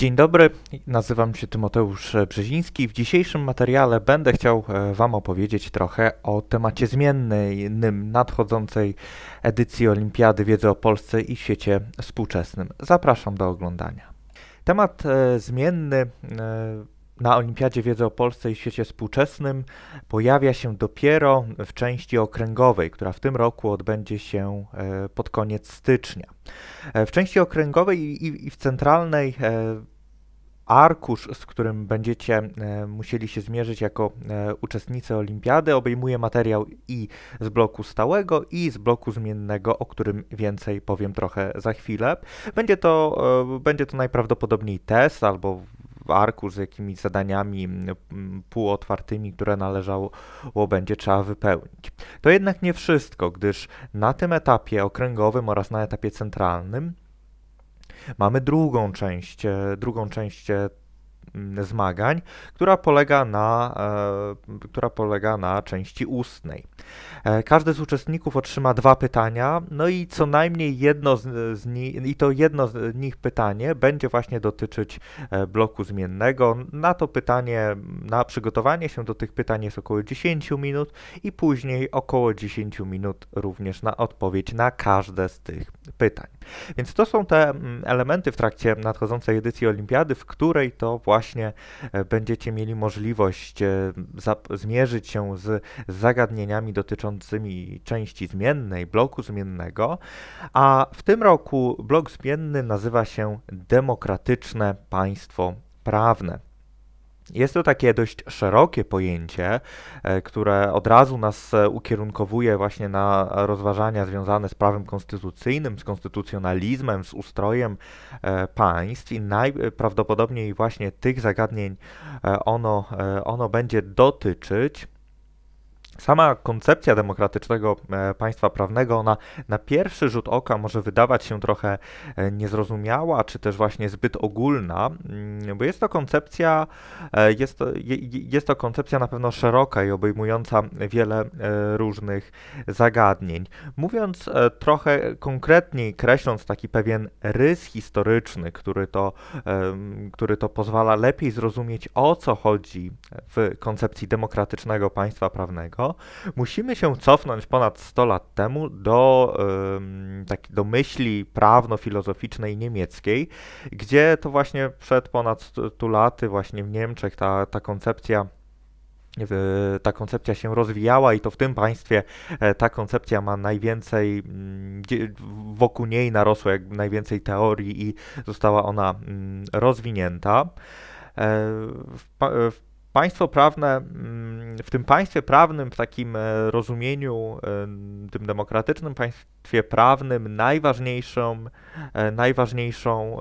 Dzień dobry, nazywam się Tymoteusz Brzeziński. W dzisiejszym materiale będę chciał e, Wam opowiedzieć trochę o temacie zmiennym nadchodzącej edycji Olimpiady Wiedzy o Polsce i świecie współczesnym. Zapraszam do oglądania. Temat e, zmienny e, na Olimpiadzie Wiedzy o Polsce i świecie współczesnym pojawia się dopiero w części okręgowej, która w tym roku odbędzie się pod koniec stycznia. W części okręgowej i, w centralnej Arkusz, z którym będziecie e, musieli się zmierzyć jako e, uczestnicy olimpiady, obejmuje materiał i z bloku stałego, i z bloku zmiennego, o którym więcej powiem trochę za chwilę. Będzie to, e, będzie to najprawdopodobniej test albo arkusz z jakimiś zadaniami półotwartymi, które należało będzie trzeba wypełnić. To jednak nie wszystko, gdyż na tym etapie okręgowym oraz na etapie centralnym mamy drugą część, e, drugą część e, zmagań, która polega na, e, która polega na części ustnej. E, każdy z uczestników otrzyma dwa pytania, no i co najmniej jedno z, nich, i to jedno z nich pytanie będzie właśnie dotyczyć e, bloku zmiennego. Na to pytanie, na przygotowanie się do tych pytań jest około 10 minut i później około 10 minut również na odpowiedź na każde z tych pytań. Więc to są te mm, elementy w trakcie nadchodzącej edycji olimpiady, w której to właśnie e, będziecie mieli możliwość zmierzyć się z zagadnieniami do dotyczącymi części zmiennej, bloku zmiennego, a w tym roku blok zmienny nazywa się Demokratyczne Państwo Prawne. Jest to takie dość szerokie pojęcie, e, które od razu nas e, ukierunkowuje właśnie na rozważania związane z prawem konstytucyjnym, z konstytucjonalizmem, z ustrojem e, państw i najprawdopodobniej właśnie tych zagadnień ono, ono będzie dotyczyć. Sama koncepcja demokratycznego e, państwa prawnego, ona na pierwszy rzut oka może wydawać się trochę e, niezrozumiała, czy też właśnie zbyt ogólna, mm, bo jest to koncepcja, e, jest to, jest to koncepcja na pewno szeroka i obejmująca wiele różnych zagadnień. Mówiąc trochę konkretniej, kreśląc taki pewien rys historyczny, który to, który to pozwala lepiej zrozumieć, o co chodzi w koncepcji demokratycznego państwa prawnego, musimy się cofnąć ponad 100 lat temu do, tak, do myśli prawno-filozoficznej niemieckiej, gdzie to właśnie przed ponad 100 laty właśnie w Niemczech ta, ta koncepcja ta koncepcja się rozwijała i to w tym państwie e, ta koncepcja ma najwięcej, mm, wokół niej narosło jak najwięcej teorii i została ona mm, rozwinięta. E, w, Państwo prawne, mm, w tym państwie prawnym, w takim e, rozumieniu, e, tym demokratycznym państwie prawnym, najważniejszą, e, najważniejszą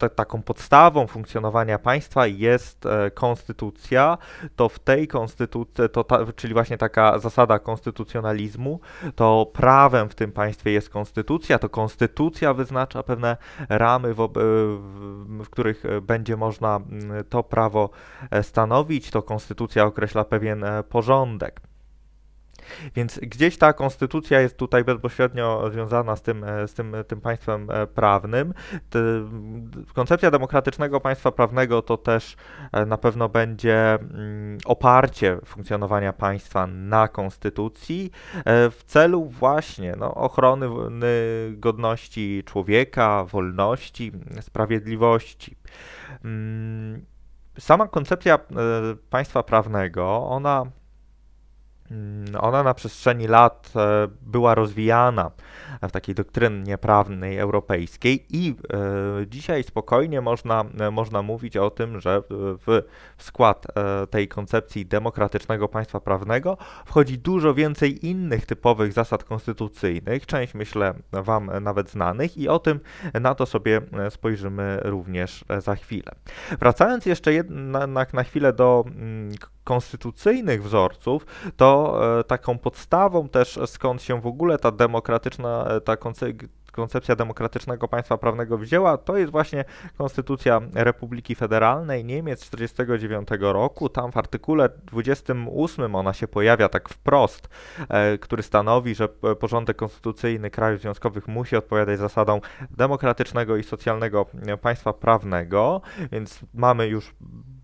te, taką podstawą funkcjonowania państwa jest e, konstytucja, to w tej konstytucji, to ta, czyli właśnie taka zasada konstytucjonalizmu, to prawem w tym państwie jest konstytucja, to konstytucja wyznacza pewne ramy, w, e, w, w których e, będzie można mm, to prawo e, stanowić, to konstytucja określa pewien porządek. Więc gdzieś ta konstytucja jest tutaj bezpośrednio związana z tym, e, z tym, e, tym państwem e, prawnym. Koncepcja demokratycznego państwa prawnego to też na pewno będzie mm, oparcie funkcjonowania państwa na konstytucji w celu właśnie no, ochrony godności człowieka, wolności, sprawiedliwości. Mm, sama koncepcja państwa prawnego, ona Mm, ona na przestrzeni lat e, była rozwijana w takiej doktrynie prawnej europejskiej i e, dzisiaj spokojnie można, e, można mówić o tym, że w skład tej koncepcji demokratycznego państwa prawnego wchodzi dużo więcej innych typowych zasad konstytucyjnych, część myślę Wam nawet znanych i o tym na to sobie spojrzymy również za chwilę. Wracając jeszcze jednak na chwilę do mm, konstytucyjnych wzorców, to E, taką podstawą też, e, skąd się w ogóle ta demokratyczna, e, ta konce koncepcja demokratycznego państwa prawnego wzięła, to jest właśnie Konstytucja Republiki Federalnej Niemiec 1949 roku. Tam w artykule 28 ona się pojawia tak wprost, e, który stanowi, że e, porządek konstytucyjny krajów związkowych musi odpowiadać zasadom demokratycznego i socjalnego e, państwa prawnego, więc mamy już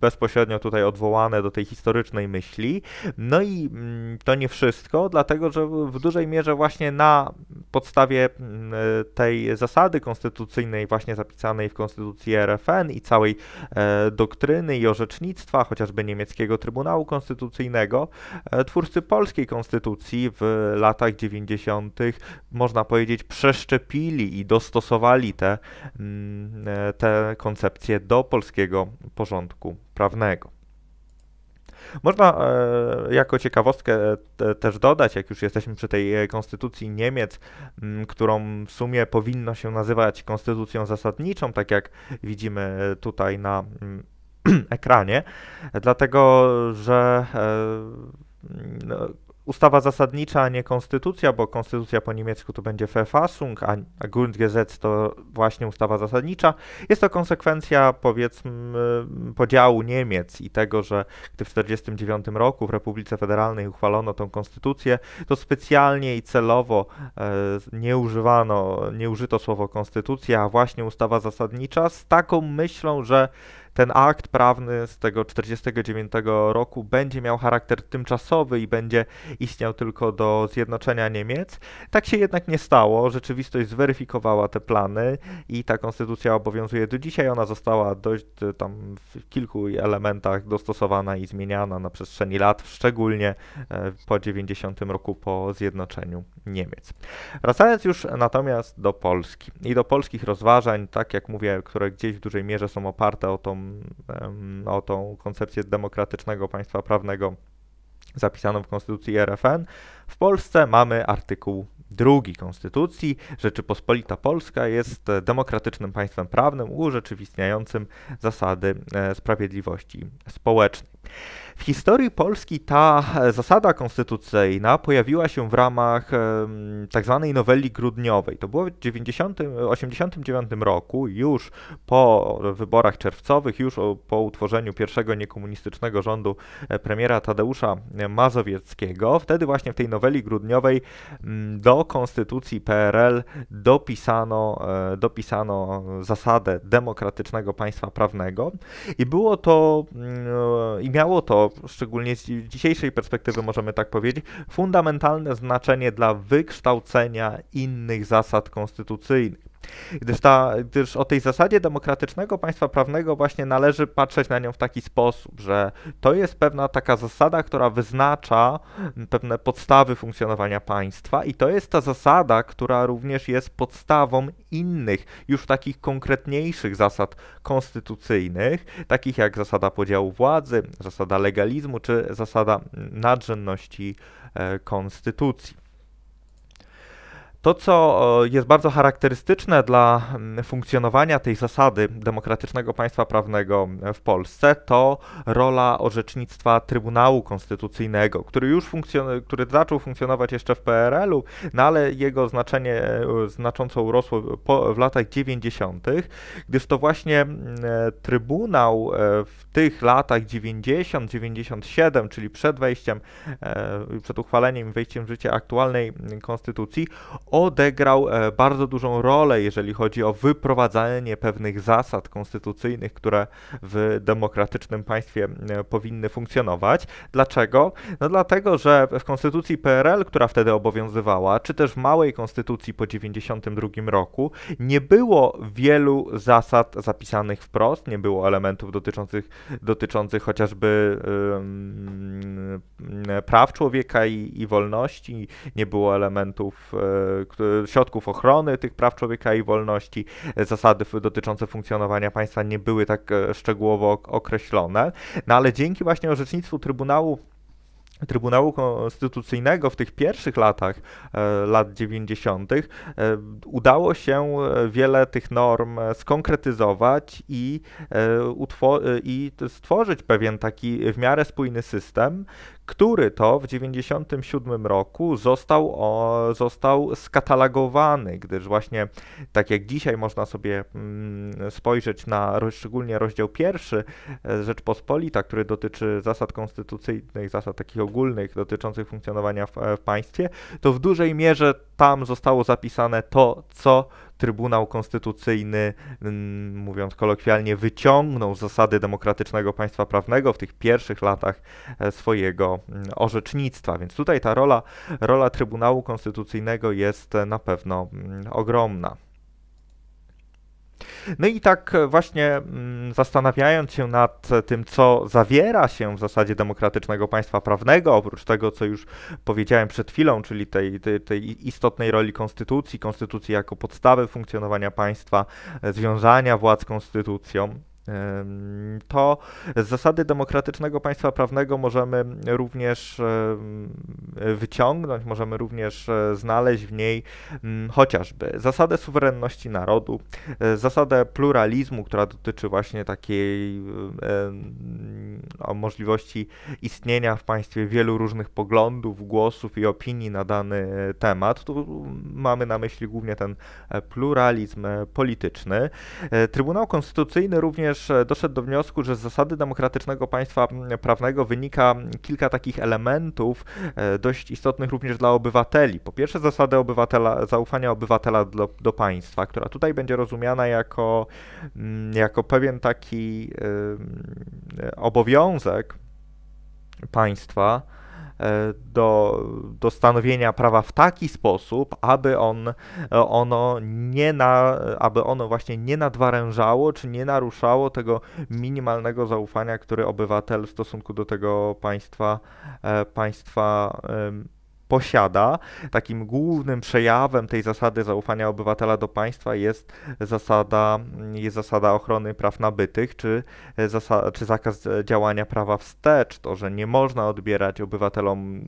bezpośrednio tutaj odwołane do tej historycznej myśli. No i mm, to nie wszystko, dlatego że w dużej mierze właśnie na podstawie mm, tej zasady konstytucyjnej właśnie zapisanej w Konstytucji RFN i całej e, doktryny i orzecznictwa, chociażby niemieckiego Trybunału Konstytucyjnego, e, twórcy polskiej konstytucji w latach 90. można powiedzieć przeszczepili i dostosowali te, mm, e, te koncepcje do polskiego porządku prawnego. Można e, jako ciekawostkę e, też dodać, jak już jesteśmy przy tej e, konstytucji Niemiec, mm, którą w sumie powinno się nazywać konstytucją zasadniczą, tak jak widzimy tutaj na mm, ekranie, dlatego że no, ustawa zasadnicza, a nie konstytucja, bo konstytucja po niemiecku to będzie Verfassung, a Grundgesetz to właśnie ustawa zasadnicza. Jest to konsekwencja, powiedzmy, podziału Niemiec i tego, że gdy w 1949 roku w Republice Federalnej uchwalono tą konstytucję, to specjalnie i celowo e, nie używano, nie użyto słowo konstytucja, a właśnie ustawa zasadnicza z taką myślą, że ten akt prawny z tego 49 roku będzie miał charakter tymczasowy i będzie istniał tylko do zjednoczenia Niemiec. Tak się jednak nie stało. Rzeczywistość zweryfikowała te plany i ta konstytucja obowiązuje do dzisiaj. Ona została dość e, tam w kilku elementach dostosowana i zmieniana na przestrzeni lat, szczególnie e, po 90 roku po zjednoczeniu Niemiec. Wracając już natomiast do Polski i do polskich rozważań, tak jak mówię, które gdzieś w dużej mierze są oparte o tą o tą koncepcję demokratycznego państwa prawnego zapisaną w konstytucji RFN, w Polsce mamy artykuł drugi Konstytucji. Rzeczypospolita Polska jest demokratycznym państwem prawnym urzeczywistniającym zasady e, sprawiedliwości społecznej. W historii Polski ta zasada konstytucyjna pojawiła się w ramach tzw. Tak noweli grudniowej. To było w 1989 roku, już po wyborach czerwcowych, już po utworzeniu pierwszego niekomunistycznego rządu e, premiera Tadeusza Mazowieckiego. Wtedy właśnie w tej noweli grudniowej mm, do konstytucji PRL dopisano, e, dopisano zasadę demokratycznego państwa prawnego i było to mm, i miało to, szczególnie z dzisiejszej perspektywy możemy tak powiedzieć, fundamentalne znaczenie dla wykształcenia innych zasad konstytucyjnych. Gdyż, ta, gdyż o tej zasadzie demokratycznego państwa prawnego właśnie należy patrzeć na nią w taki sposób, że to jest pewna taka zasada, która wyznacza pewne podstawy funkcjonowania państwa i to jest ta zasada, która również jest podstawą innych, już takich konkretniejszych zasad konstytucyjnych, takich jak zasada podziału władzy, zasada legalizmu czy zasada nadrzędności e, konstytucji. To, co e, jest bardzo charakterystyczne dla mm, funkcjonowania tej zasady demokratycznego państwa prawnego e, w Polsce, to rola orzecznictwa Trybunału Konstytucyjnego, który już funkcjon- który zaczął funkcjonować jeszcze w PRL-u, no ale jego znaczenie e, znacząco urosło po, w latach 90., gdyż to właśnie mm, Trybunał w tych latach 90, 97, czyli przed wejściem, przed uchwaleniem i wejściem w życie aktualnej mm, konstytucji, odegrał e, bardzo dużą rolę, jeżeli chodzi o wyprowadzanie pewnych zasad konstytucyjnych, które w demokratycznym państwie e, powinny funkcjonować. Dlaczego? No dlatego, że w konstytucji PRL, która wtedy obowiązywała, czy też w małej konstytucji po 1992 roku, nie było wielu zasad zapisanych wprost, nie było elementów dotyczących, dotyczących chociażby praw człowieka i, i wolności, nie było elementów e, środków ochrony tych praw człowieka i wolności, zasady dotyczące funkcjonowania państwa nie były tak e, szczegółowo określone. No ale dzięki właśnie orzecznictwu Trybunału Trybunału Konstytucyjnego w tych pierwszych latach, e, lat 90., e, udało się wiele tych norm skonkretyzować i, i stworzyć pewien taki w miarę spójny system, który to w 1997 roku został, o, został skatalogowany, gdyż właśnie tak jak dzisiaj można sobie mm, spojrzeć na szczególnie rozdział pierwszy e, Rzeczpospolita, który dotyczy zasad konstytucyjnych, zasad takich ogólnych dotyczących funkcjonowania w, e, w państwie, to w dużej mierze tam zostało zapisane to, co Trybunał Konstytucyjny, mm, mówiąc kolokwialnie, wyciągnął z zasady demokratycznego państwa prawnego w tych pierwszych latach e, swojego mm, orzecznictwa. Więc tutaj ta rola, rola Trybunału Konstytucyjnego jest e, na pewno mm, ogromna. No i tak właśnie mm, zastanawiając się nad tym, co zawiera się w zasadzie demokratycznego państwa prawnego, oprócz tego, co już powiedziałem przed chwilą, czyli tej, tej, tej istotnej roli konstytucji, konstytucji jako podstawy funkcjonowania państwa, e, związania władz konstytucją, to z zasady demokratycznego państwa prawnego możemy również wyciągnąć, możemy również e, znaleźć w niej mm, chociażby zasadę suwerenności narodu, e, zasadę pluralizmu, która dotyczy właśnie takiej możliwości istnienia w państwie wielu różnych poglądów, głosów i opinii na dany e, temat. Tu mamy na myśli głównie ten pluralizm polityczny. Trybunał Konstytucyjny również też e, doszedł do wniosku, że z zasady demokratycznego państwa prawnego wynika kilka takich elementów e, dość istotnych również dla obywateli. Po pierwsze zasada obywatela, zaufania obywatela do, do państwa, która tutaj będzie rozumiana jako, jako pewien taki obowiązek państwa, E, do, do stanowienia prawa w taki sposób, aby on, e, ono nie na, aby ono właśnie nie nadwarężało, czy nie naruszało tego minimalnego zaufania, który obywatel w stosunku do tego państwa, e, państwa posiada. Takim głównym przejawem tej zasady zaufania obywatela do państwa jest zasada, jest zasada ochrony praw nabytych, czy, czy zakaz działania prawa wstecz, to, że nie można odbierać obywatelom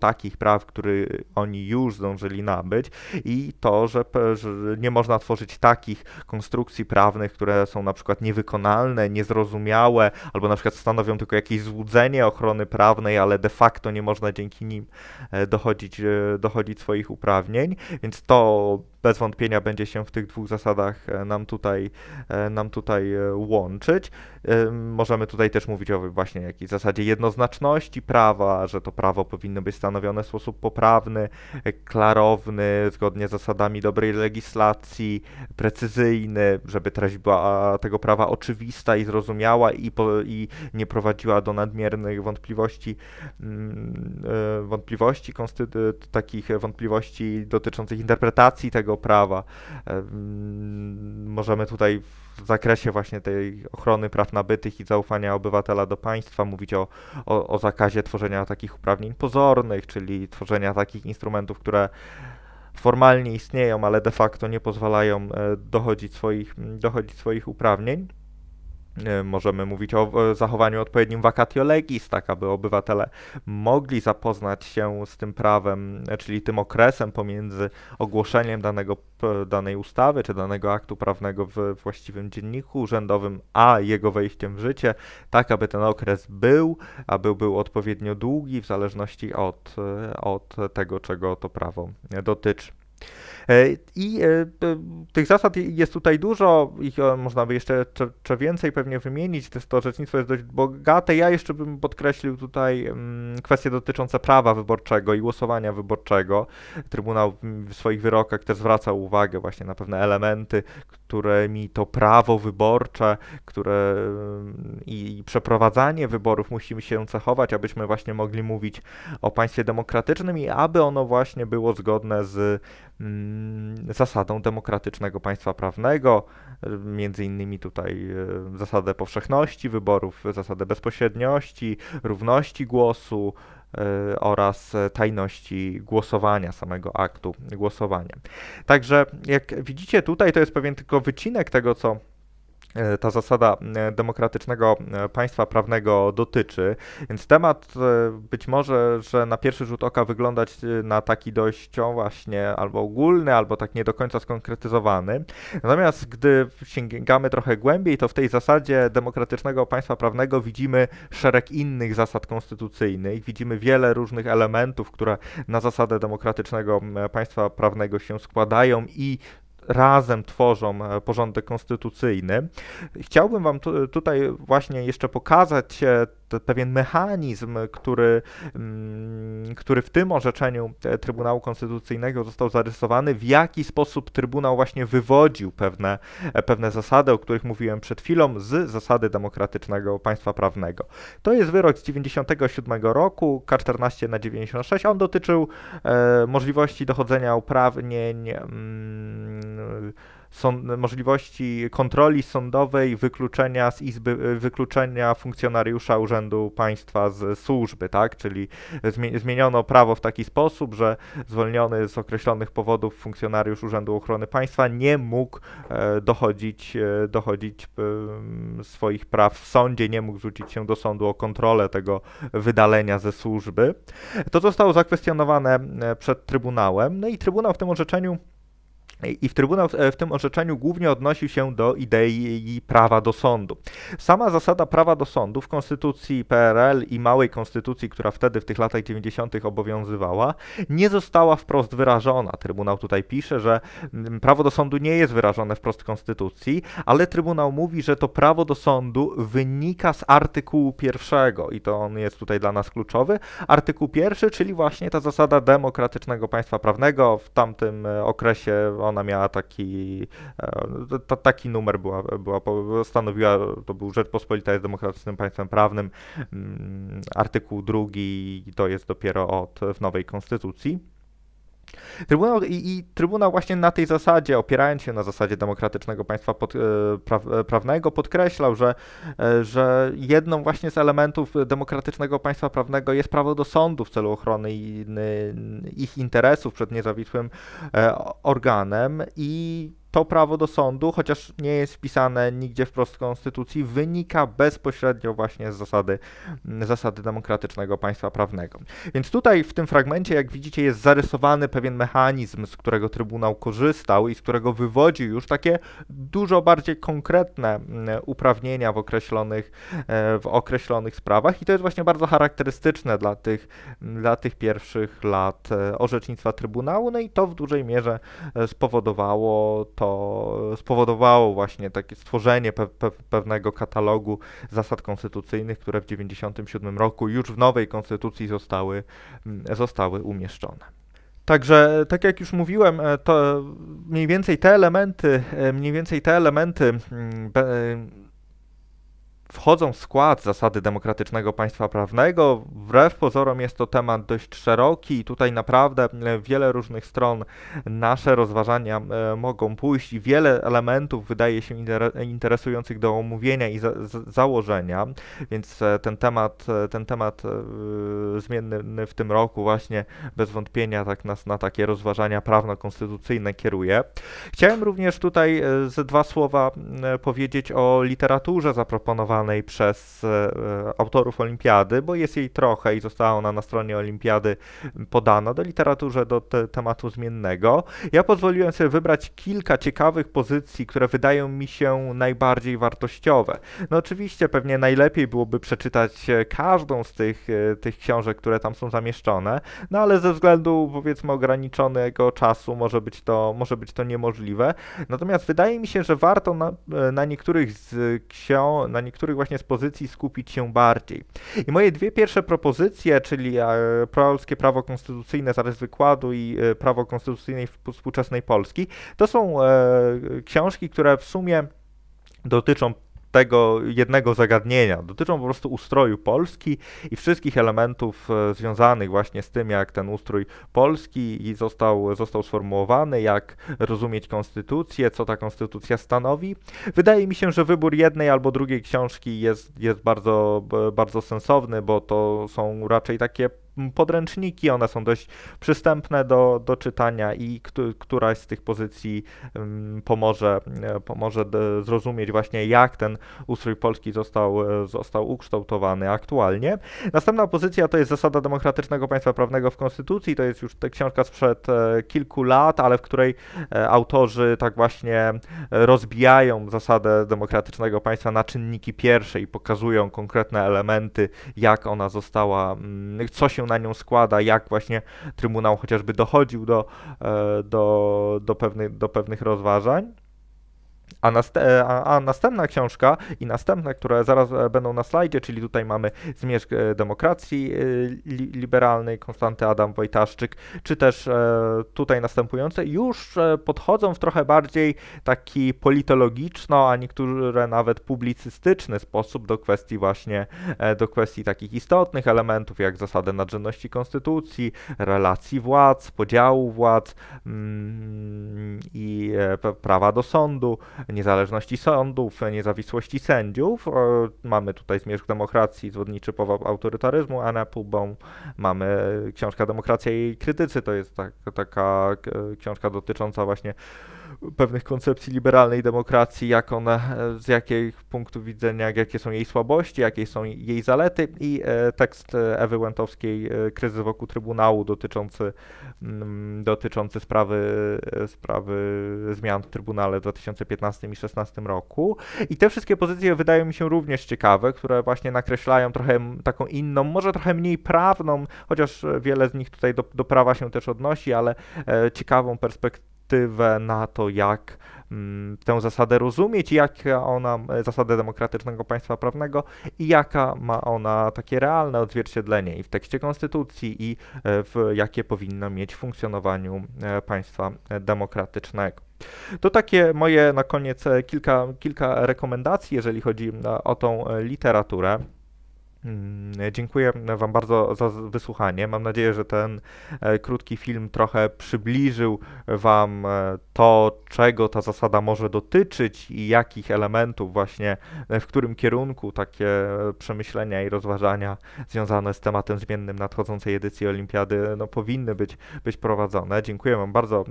takich praw, które oni już zdążyli nabyć i to, że, że nie można tworzyć takich konstrukcji prawnych, które są na przykład niewykonalne, niezrozumiałe, albo na przykład stanowią tylko jakieś złudzenie ochrony prawnej, ale de facto nie można dzięki nim e, dochodzić dochodzić, e, dochodzić swoich uprawnień, więc to bez wątpienia będzie się w tych dwóch zasadach e, nam tutaj, e, nam tutaj e, łączyć. Możemy tutaj też mówić o właśnie jakiejś zasadzie jednoznaczności prawa, że to prawo powinno być stanowione w sposób poprawny, klarowny, zgodnie z zasadami dobrej legislacji, precyzyjny, żeby treść była tego prawa oczywista i zrozumiała i, po, i nie prowadziła do nadmiernych wątpliwości, mm, wątpliwości takich wątpliwości dotyczących interpretacji tego polskiego prawa. E, mm, możemy tutaj w zakresie właśnie tej ochrony praw nabytych i zaufania obywatela do państwa mówić o, o, o zakazie tworzenia takich uprawnień pozornych, czyli tworzenia takich instrumentów, które formalnie istnieją, ale de facto nie pozwalają e, dochodzić swoich, dochodzić swoich uprawnień. E, możemy mówić o zachowaniu odpowiednim vacatio legis, tak aby obywatele mogli zapoznać się z tym prawem, e, czyli tym okresem pomiędzy ogłoszeniem danego, danej ustawy czy danego aktu prawnego w właściwym dzienniku urzędowym, a jego wejściem w życie, tak aby ten okres był, aby był odpowiednio długi w zależności od, e, od tego, czego to prawo dotyczy. E, I e, tych zasad jest tutaj dużo, ich e, można by jeszcze czy więcej pewnie wymienić, też to rzecznictwo jest dość bogate. Ja jeszcze bym podkreślił tutaj mm, kwestie dotyczące prawa wyborczego i głosowania wyborczego. Trybunał w swoich wyrokach też zwracał uwagę właśnie na pewne elementy, mi to prawo wyborcze które i, i przeprowadzanie wyborów musimy się cechować, abyśmy właśnie mogli mówić o państwie demokratycznym i aby ono właśnie było zgodne z mm, zasadą demokratycznego państwa prawnego, między innymi tutaj e, zasadę powszechności wyborów, zasadę bezpośredniości, równości głosu, E, oraz e, tajności głosowania, samego aktu głosowania. Także jak widzicie tutaj, to jest pewien tylko wycinek tego, co E, ta zasada e, demokratycznego e, państwa prawnego dotyczy. Więc temat być może, że na pierwszy rzut oka wyglądać na taki dość właśnie albo ogólny, albo tak nie do końca skonkretyzowany. Natomiast gdy sięgamy trochę głębiej, to w tej zasadzie demokratycznego państwa prawnego widzimy szereg innych zasad konstytucyjnych, widzimy wiele różnych elementów, które na zasadę demokratycznego państwa prawnego się składają i razem tworzą e, porządek konstytucyjny. Chciałbym Wam e, tutaj właśnie jeszcze pokazać e, pewien mechanizm, który, mm, który w tym orzeczeniu Trybunału Konstytucyjnego został zarysowany, w jaki sposób Trybunał właśnie wywodził pewne, pewne zasady, o których mówiłem przed chwilą, z zasady demokratycznego państwa prawnego. To jest wyrok z 97 roku, K14 na 96. On dotyczył e, możliwości dochodzenia uprawnień. Mm, E, możliwości kontroli sądowej, wykluczenia z izby, e, wykluczenia funkcjonariusza Urzędu Państwa z służby, tak? Czyli zmieniono prawo w taki sposób, że zwolniony z określonych powodów funkcjonariusz Urzędu Ochrony Państwa nie mógł e, dochodzić, dochodzić swoich praw w sądzie, nie mógł zwrócić się do sądu o kontrolę tego wydalenia ze służby. To zostało zakwestionowane przed Trybunałem, no i Trybunał w tym orzeczeniu i w Trybunał e, w tym orzeczeniu głównie odnosił się do idei prawa do sądu. Sama zasada prawa do sądu w konstytucji PRL i małej konstytucji, która wtedy w tych latach 90. obowiązywała, nie została wprost wyrażona. Trybunał tutaj pisze, że mm, prawo do sądu nie jest wyrażone wprost w konstytucji, ale Trybunał mówi, że to prawo do sądu wynika z artykułu pierwszego i to on jest tutaj dla nas kluczowy. Artykuł pierwszy, czyli właśnie ta zasada demokratycznego państwa prawnego w tamtym e, okresie ona miała taki, e, t, taki numer, była, była, stanowiła, to był Rzeczpospolita jest demokratycznym państwem prawnym, mm, artykuł drugi to jest dopiero od w nowej konstytucji. Trybunał i, i, Trybunał właśnie na tej zasadzie, opierając się na zasadzie demokratycznego państwa pod, e, e, prawnego, podkreślał, że, e, że jedną właśnie z elementów demokratycznego państwa prawnego jest prawo do sądu w celu ochrony ich interesów przed niezawisłym organem i to prawo do sądu, chociaż nie jest wpisane nigdzie wprost w konstytucji, wynika bezpośrednio właśnie z zasady, mm, zasady demokratycznego państwa prawnego. Więc tutaj w tym fragmencie, jak widzicie, jest zarysowany pewien mechanizm, z którego Trybunał korzystał i z którego wywodzi już takie dużo bardziej konkretne mm, uprawnienia w określonych, e, w określonych sprawach i to jest właśnie bardzo charakterystyczne dla tych, mm, dla tych pierwszych lat e, orzecznictwa Trybunału, no i to w dużej mierze e, spowodowało to, to spowodowało właśnie takie stworzenie pe pe pewnego katalogu zasad konstytucyjnych, które w 1997 roku już w nowej konstytucji zostały, mm, zostały umieszczone. Także, tak jak już mówiłem, e, to mniej więcej te elementy, e, mniej więcej te elementy mm, wchodzą w skład zasady demokratycznego państwa prawnego. Wbrew pozorom jest to temat dość szeroki i tutaj naprawdę e, wiele różnych stron nasze rozważania e, mogą pójść i wiele elementów wydaje się interesujących do omówienia i za założenia, więc e, ten temat, ten temat zmienny w tym roku właśnie bez wątpienia tak nas na takie rozważania prawno-konstytucyjne kieruje. Chciałem również tutaj ze dwa słowa powiedzieć o literaturze zaproponowanej przez e, e, autorów olimpiady, bo jest jej trochę i została ona na stronie olimpiady podana do literaturze, do te, tematu zmiennego. Ja pozwoliłem sobie wybrać kilka ciekawych pozycji, które wydają mi się najbardziej wartościowe. No oczywiście pewnie najlepiej byłoby przeczytać e, każdą z tych, tych książek, które tam są zamieszczone, no ale ze względu powiedzmy ograniczonego czasu może być to, może być to niemożliwe. Natomiast wydaje mi się, że warto na, na niektórych z książek, na niektórych niektórych właśnie z pozycji skupić się bardziej. I moje dwie pierwsze propozycje, czyli e, polskie prawo konstytucyjne, zarys wykładu i e, prawo konstytucyjne współczesnej Polski, to są e, książki, które w sumie dotyczą tego jednego zagadnienia. Dotyczą po prostu ustroju Polski i wszystkich elementów e, związanych właśnie z tym, jak ten ustrój Polski został, został sformułowany, jak rozumieć konstytucję, co ta konstytucja stanowi. Wydaje mi się, że wybór jednej albo drugiej książki jest, jest bardzo, bardzo sensowny, bo to są raczej takie podręczniki, one są dość przystępne do, do czytania i któraś z tych pozycji pomoże, e, pomoże zrozumieć właśnie jak ten ustrój Polski został, e, został ukształtowany aktualnie. Następna pozycja to jest zasada demokratycznego państwa prawnego w Konstytucji, to jest już książka sprzed e, kilku lat, ale w której autorzy tak właśnie rozbijają zasadę demokratycznego państwa na czynniki pierwsze i pokazują konkretne elementy, jak ona została, co się się na nią składa, jak właśnie Trybunał chociażby dochodził do, e, do, do, pewnych, do pewnych rozważań. A, nast a, a, następna książka i następne, które zaraz e, będą na slajdzie, czyli tutaj mamy Zmierzch e, Demokracji e, li Liberalnej Konstanty Adam Wojtaszczyk, czy też e, tutaj następujące, już podchodzą w trochę bardziej taki politologiczno, a niektóre nawet publicystyczny sposób do kwestii właśnie, e, do kwestii takich istotnych elementów, jak zasady nadrzędności konstytucji, relacji władz, podziału władz mm, i e, prawa do sądu, niezależności sądów, niezawisłości sędziów. E, mamy tutaj Zmierzch Demokracji, Zwodniczy Powab Autorytaryzmu, a na Pubą mamy książka Demokracja i Krytycy. To jest tak, taka książka dotycząca właśnie pewnych koncepcji liberalnej demokracji, jak ona, e, z jakich punktu widzenia, jakie są jej słabości, jakie są jej zalety i e, tekst e, Ewy Łętowskiej Kryzys wokół Trybunału dotyczący, mm, dotyczący sprawy, sprawy zmian w Trybunale w 2015 i 2016 roku. I te wszystkie pozycje wydają mi się również ciekawe, które właśnie nakreślają trochę taką inną, może trochę mniej prawną, chociaż wiele z nich tutaj do, do prawa się też odnosi, ale ciekawą perspektywę perspektywę na to, jak mm, tę zasadę rozumieć, jaka ona, zasadę demokratycznego państwa prawnego i jaka ma ona takie realne odzwierciedlenie i w tekście konstytucji i e, w jakie powinno mieć w funkcjonowaniu e, państwa demokratycznego. To takie moje na koniec e, kilka, kilka rekomendacji, jeżeli chodzi o tą literaturę. Mm, dziękuję Wam bardzo za wysłuchanie. Mam nadzieję, że ten e, krótki film trochę przybliżył Wam e, to, czego ta zasada może dotyczyć i jakich elementów, właśnie e, w którym kierunku takie przemyślenia i rozważania związane z tematem zmiennym nadchodzącej edycji Olimpiady no, powinny być, być prowadzone. Dziękuję Wam bardzo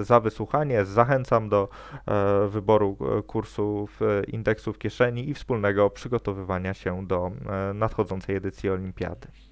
za wysłuchanie. Zachęcam do wyboru kursów indeksu w kieszeni i wspólnego przygotowywania się do nadchodzącej nadchodzącej edycji olimpiady.